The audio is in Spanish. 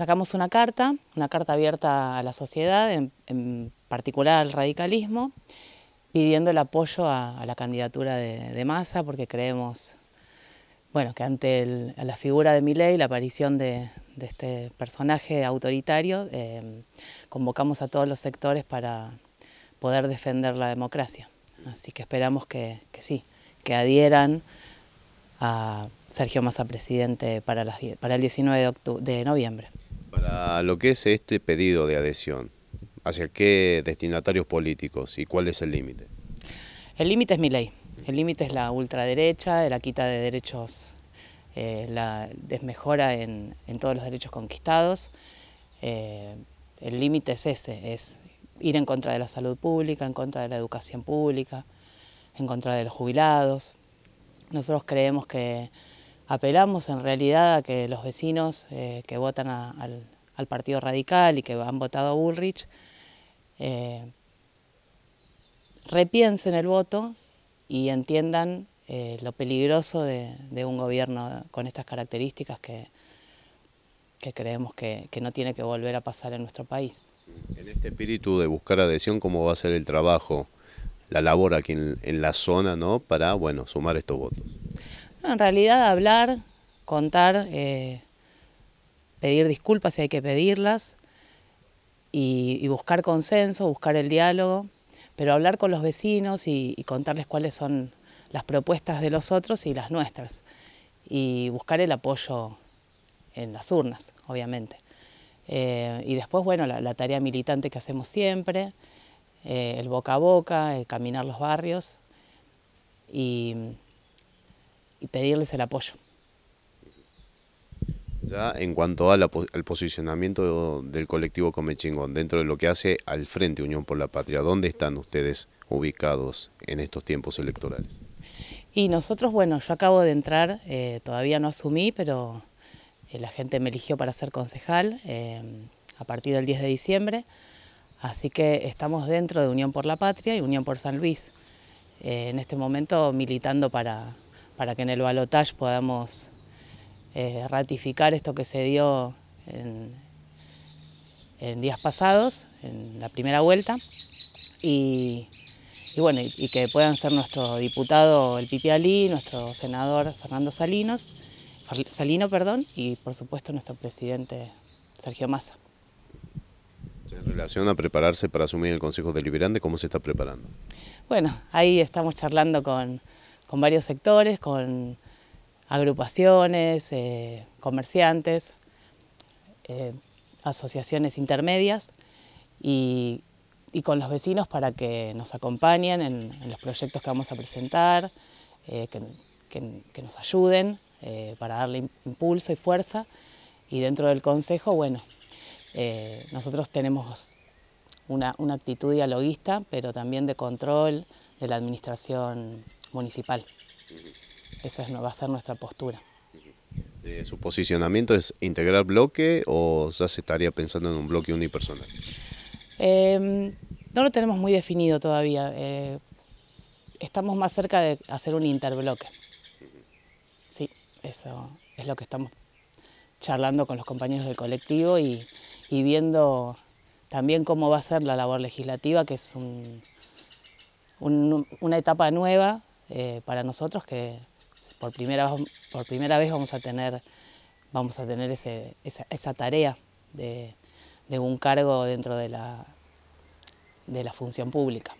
sacamos una carta, una carta abierta a la sociedad, en, particular al radicalismo, pidiendo el apoyo a, la candidatura de, Massa, porque creemos bueno, que ante la figura de Milei, la aparición de, este personaje autoritario, eh, convocamos a todos los sectores para poder defender la democracia. Así que esperamos que, sí, que adhieran a Sergio Massa presidente para, el 19 de, de noviembre lo que es este pedido de adhesión, ¿hacia qué destinatarios políticos y cuál es el límite? El límite es mi ley. El límite es la ultraderecha, la quita de derechos, eh, la desmejora en, todos los derechos conquistados. Eh, el límite es ese, es ir en contra de la salud pública, en contra de la educación pública, en contra de los jubilados. Nosotros creemos que apelamos en realidad a que los vecinos eh, que votan al, al Partido Radical y que han votado a Bullrich, eh, repiensen el voto y entiendan eh, lo peligroso de, un gobierno con estas características que, que creemos que, no tiene que volver a pasar en nuestro país. En este espíritu de buscar adhesión, ¿cómo va a ser el trabajo, la labor aquí en, la zona, ¿no? para bueno, sumar estos votos? en realidad hablar, contar... Eh, pedir disculpas si hay que pedirlas y, buscar consenso, buscar el diálogo, pero hablar con los vecinos y, contarles cuáles son las propuestas de los otros y las nuestras y buscar el apoyo en las urnas, obviamente. Eh, y después, bueno, la, tarea militante que hacemos siempre, eh, el boca a boca, el caminar los barrios y pedirles el apoyo ya en cuanto al posicionamiento del colectivo Comechingón, dentro de lo que hace al Frente Unión por la Patria, ¿dónde están ustedes ubicados en estos tiempos electorales? Y nosotros, bueno, yo acabo de entrar, eh, todavía no asumí, pero eh, la gente me eligió para ser concejal eh, a partir del 10 de diciembre, así que estamos dentro de Unión por la Patria y Unión por San Luis, en este momento militando para, para que en el balotaje podamos eh, ratificar esto que se dio en, días pasados, en la primera vuelta, y, bueno, y, que puedan ser nuestro diputado el Pipi Ali, nuestro senador Fernando Salinos, Salino, perdón, y por supuesto nuestro presidente Sergio Massa. En relación a prepararse para asumir el Consejo Deliberante, ¿cómo se está preparando? Bueno, ahí estamos charlando con varios sectores, con agrupaciones, eh, comerciantes, eh, asociaciones intermedias y, con los vecinos para que nos acompañen en, los proyectos que vamos a presentar, eh, que, nos ayuden para darle impulso y fuerza. Y dentro del Consejo, bueno, nosotros tenemos una, una actitud dialoguista, pero también de control de la administración municipal. Esa va a ser nuestra postura. Eh, ¿Su posicionamiento es integrar bloque o ya se estaría pensando en un bloque unipersonal? Em, no lo tenemos muy definido todavía. Eh, estamos más cerca de hacer un interbloque. Sí, eso es lo que estamos charlando con los compañeros del colectivo y, viendo también cómo va a ser la labor legislativa, que es una etapa nueva eh, para nosotros que por primera, vez vamos a tener, vamos a tener esa, tarea de, un cargo dentro de la función pública.